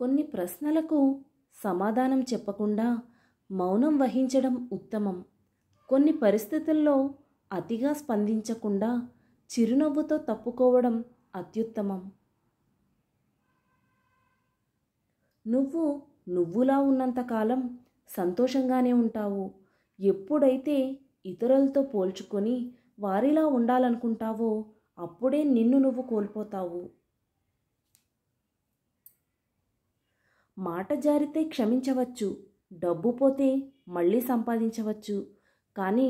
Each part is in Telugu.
కొన్ని ప్రశ్నలకు సమాధానం చెప్పకుండా మౌనం వహించడం ఉత్తమం కొన్ని పరిస్థితుల్లో అతిగా స్పందించకుండా చిరునవ్వుతో తప్పుకోవడం అత్యుత్తమం నువ్వు నువ్వులా ఉన్నంతకాలం సంతోషంగానే ఉంటావు ఎప్పుడైతే ఇతరులతో పోల్చుకొని వారిలా ఉండాలనుకుంటావో అప్పుడే నిన్ను నువ్వు కోల్పోతావు మాట జారితే క్షమించవచ్చు డబ్బు పోతే మళ్ళీ సంపాదించవచ్చు కానీ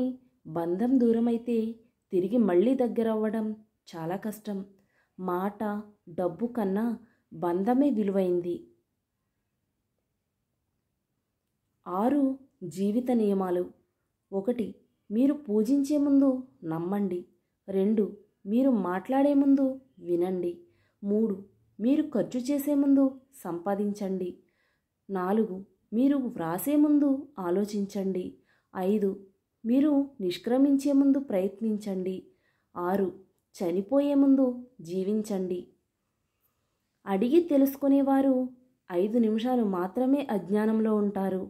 బంధం దూరమైతే తిరిగి మళ్ళీ దగ్గర అవ్వడం చాలా కష్టం మాట డబ్బు కన్నా బంధమే విలువైంది ఆరు జీవిత నియమాలు ఒకటి మీరు పూజించే ముందు నమ్మండి రెండు మీరు మాట్లాడే ముందు వినండి మూడు మీరు ఖర్చు చేసే ముందు సంపాదించండి నాలుగు మీరు వ్రాసే ముందు ఆలోచించండి ఐదు మీరు నిష్క్రమించే ముందు ప్రయత్నించండి ఆరు చనిపోయే ముందు జీవించండి అడిగి తెలుసుకునేవారు ఐదు నిమిషాలు మాత్రమే అజ్ఞానంలో ఉంటారు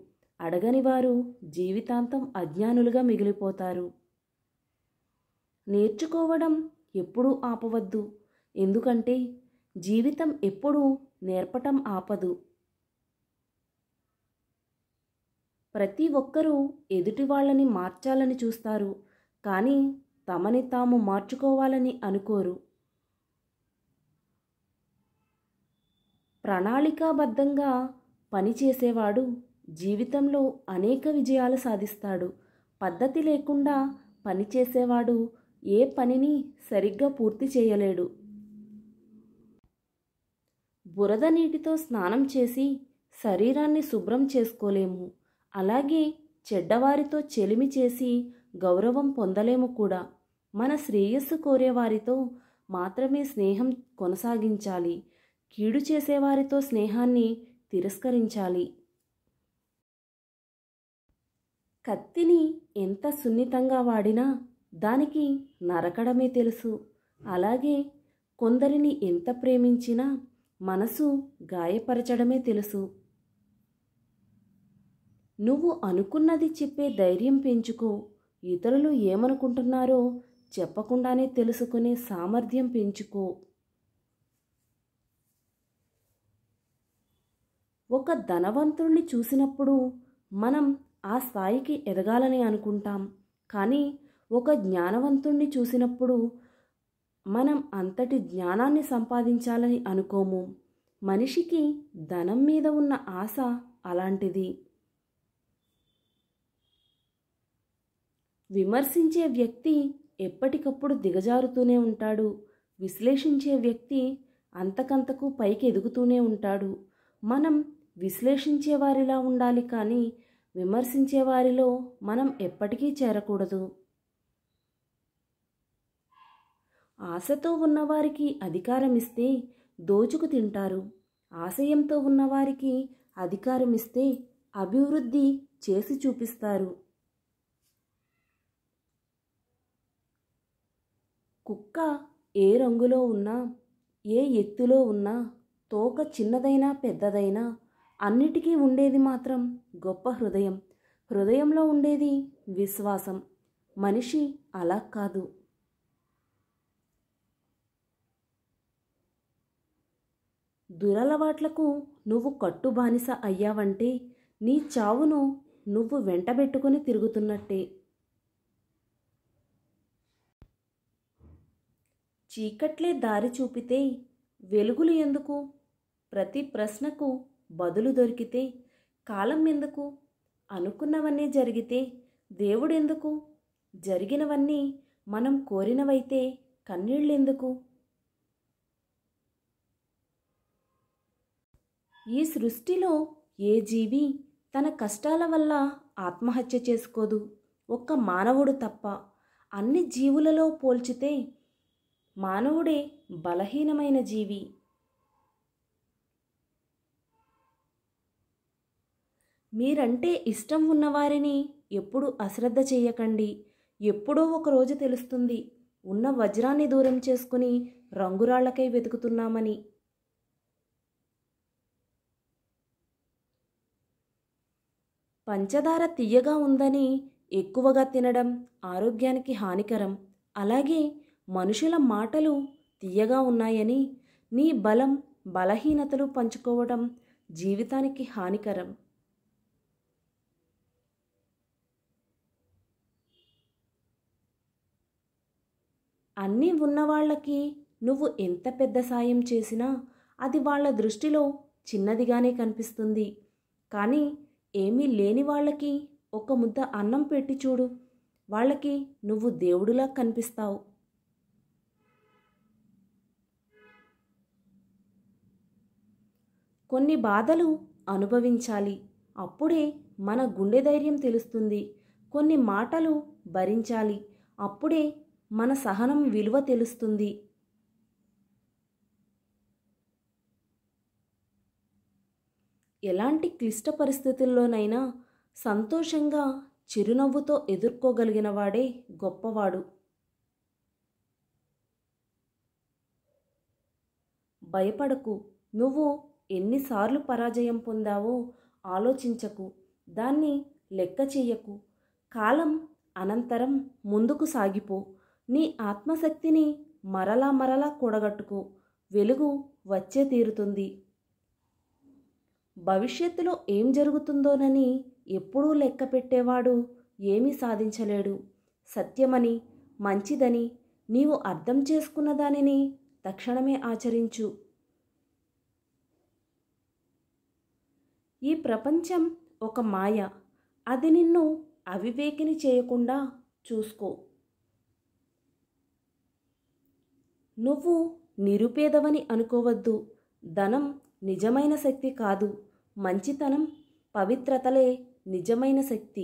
అడగని వారు జీవితాంతం అజ్ఞానులుగా మిగిలిపోతారు నేర్చుకోవడం ఎప్పుడూ ఆపవద్దు ఎందుకంటే జీవితం ఎప్పుడూ నేర్పటం ఆపదు ప్రతి ఒక్కరూ ఎదుటి వాళ్ళని మార్చాలని చూస్తారు కానీ తమని తాము మార్చుకోవాలని అనుకోరు ప్రణాళికాబద్ధంగా పనిచేసేవాడు జీవితంలో అనేక విజయాలు సాధిస్తాడు పద్ధతి లేకుండా పనిచేసేవాడు ఏ పనిని సరిగ్గా పూర్తి చేయలేడు బురద నీటితో స్నానం చేసి శరీరాన్ని శుభ్రం చేసుకోలేము అలాగే చెడ్డవారితో చెలిమి చేసి గౌరవం పొందలేము కూడా మన శ్రేయస్సు కోరేవారితో మాత్రమే స్నేహం కొనసాగించాలి కీడు చేసేవారితో స్నేహాన్ని తిరస్కరించాలి కత్తిని ఎంత సున్నితంగా వాడినా దానికి నరకడమే తెలుసు అలాగే కొందరిని ఎంత ప్రేమించినా మనసు గాయపరచడమే తెలుసు నువ్వు అనుకున్నది చెప్పే ధైర్యం పెంచుకో ఇతరులు ఏమనుకుంటున్నారో చెప్పకుండానే తెలుసుకునే సామర్థ్యం పెంచుకో ఒక ధనవంతుణ్ణి చూసినప్పుడు మనం ఆ స్థాయికి ఎదగాలని అనుకుంటాం కానీ ఒక జ్ఞానవంతుణ్ణి చూసినప్పుడు మనం అంతటి జ్ఞానాన్ని సంపాదించాలని అనుకోము మనిషికి ధనం మీద ఉన్న ఆశ అలాంటిది విమర్శించే వ్యక్తి ఎప్పటికప్పుడు దిగజారుతూనే ఉంటాడు విశ్లేషించే వ్యక్తి అంతకంతకు పైకి ఎదుగుతూనే ఉంటాడు మనం విశ్లేషించే వారిలా ఉండాలి కానీ విమర్శించే వారిలో మనం ఎప్పటికీ చేరకూడదు ఆశతో ఉన్నవారికి అధికారం ఇస్తే దోచుకు తింటారు ఆశయంతో ఉన్నవారికి అధికారం ఇస్తే అభివృద్ధి చేసి చూపిస్తారు కుక్క ఏ రంగులో ఉన్నా ఏ ఎత్తులో ఉన్నా తోక చిన్నదైనా పెద్దదైనా అన్నిటికీ ఉండేది మాత్రం గొప్ప హృదయం హృదయంలో ఉండేది విశ్వాసం మనిషి అలా కాదు దురలవాట్లకు నువ్వు కట్టుబానిస అయ్యావంటే నీ చావును నువ్వు వెంటబెట్టుకుని తిరుగుతున్నట్టే చీకట్లే దారి చూపితే వెలుగులు ఎందుకు ప్రతి ప్రశ్నకు బదులు దొరికితే కాలం ఎందుకు అనుకున్నవన్నీ జరిగితే దేవుడెందుకు జరిగినవన్నీ మనం కోరినవైతే కన్నీళ్ళెందుకు ఈ సృష్టిలో ఏ జీవి తన కష్టాల వల్ల ఆత్మహత్య చేసుకోదు ఒక్క మానవుడు తప్ప అన్ని జీవులలో పోల్చితే మానవుడే బలహీనమైన జీవి మీరంటే ఇష్టం ఉన్నవారిని ఎప్పుడు అశ్రద్ధ చేయకండి ఎప్పుడో ఒకరోజు తెలుస్తుంది ఉన్న వజ్రాన్ని దూరం చేసుకుని రంగురాళ్లకై వెతుకుతున్నామని పంచదార తీయగా ఉందని ఎక్కువగా తినడం ఆరోగ్యానికి హానికరం అలాగే మనుషుల మాటలు తీయగా ఉన్నాయని నీ బలం బలహీనతలు పంచుకోవడం జీవితానికి హానికరం అన్నీ ఉన్నవాళ్ళకి నువ్వు ఎంత పెద్ద సాయం చేసినా అది వాళ్ళ దృష్టిలో చిన్నదిగానే కనిపిస్తుంది కానీ ఏమీ లేని వాళ్ళకి ఒక ముద్ద అన్నం పెట్టి చూడు వాళ్ళకి నువ్వు దేవుడిలా కనిపిస్తావు కొన్ని బాధలు అనుభవించాలి అప్పుడే మన గుండె ధైర్యం తెలుస్తుంది కొన్ని మాటలు భరించాలి అప్పుడే మన సహనం విలువ తెలుస్తుంది ఎలాంటి క్లిష్ట పరిస్థితుల్లోనైనా సంతోషంగా చిరునవ్వుతో ఎదుర్కోగలిగిన వాడే గొప్పవాడు భయపడకు నువ్వు ఎన్నిసార్లు పరాజయం పొందావో ఆలోచించకు దాన్ని లెక్క చేయకు కాలం అనంతరం ముందుకు సాగిపో నీ ఆత్మశక్తిని మరలా మరలా కూడగట్టుకో వెలుగు వచ్చే తీరుతుంది భవిష్యత్తులో ఏం జరుగుతుందోనని ఎప్పుడూ లెక్క పెట్టేవాడు ఏమీ సాధించలేడు సత్యమని మంచిదని నీవు అర్థం చేసుకున్న దానిని తక్షణమే ఆచరించు ఈ ప్రపంచం ఒక మాయ అది నిన్ను అవివేకిని చేయకుండా చూసుకో నువ్వు నిరుపేదవని అనుకోవద్దు ధనం నిజమైన శక్తి కాదు మంచితనం పవిత్రతలే నిజమైన శక్తి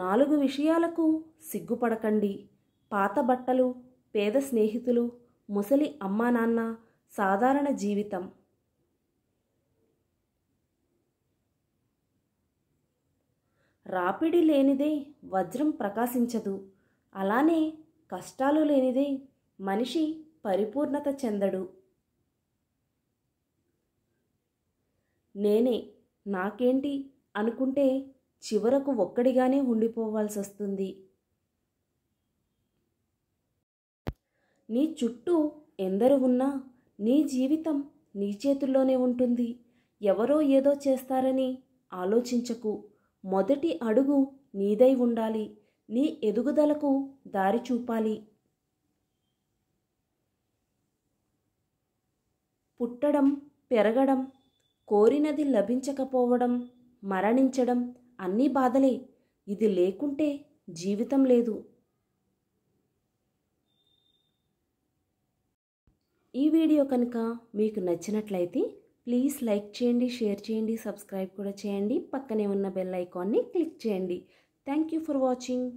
నాలుగు విషయాలకు సిగ్గుపడకండి పాత బట్టలు పేద స్నేహితులు ముసలి అమ్మా నాన్న సాధారణ జీవితం రాపిడి లేనిదే వజ్రం ప్రకాశించదు అలానే కష్టాలు లేనిదే మనిషి పరిపూర్ణత చెందడు నేనే నాకేంటి అనుకుంటే చివరకు ఒక్కడిగానే ఉండిపోవాల్సి వస్తుంది నీ చుట్టూ ఎందరు ఉన్నా నీ జీవితం నీ చేతుల్లోనే ఉంటుంది ఎవరో ఏదో చేస్తారని ఆలోచించకు మొదటి అడుగు నీదై ఉండాలి నీ ఎదుగుదలకు దారి చూపాలి పుట్టడం పెరగడం కోరినది లభించకపోవడం మరణించడం అన్నీ బాధలే ఇది లేకుంటే జీవితం లేదు ఈ వీడియో కనుక మీకు నచ్చినట్లయితే ప్లీజ్ లైక్ చేయండి షేర్ చేయండి సబ్స్క్రైబ్ కూడా చేయండి పక్కనే ఉన్న బెల్ ఐకాన్ని క్లిక్ చేయండి థ్యాంక్ యూ ఫర్ వాచింగ్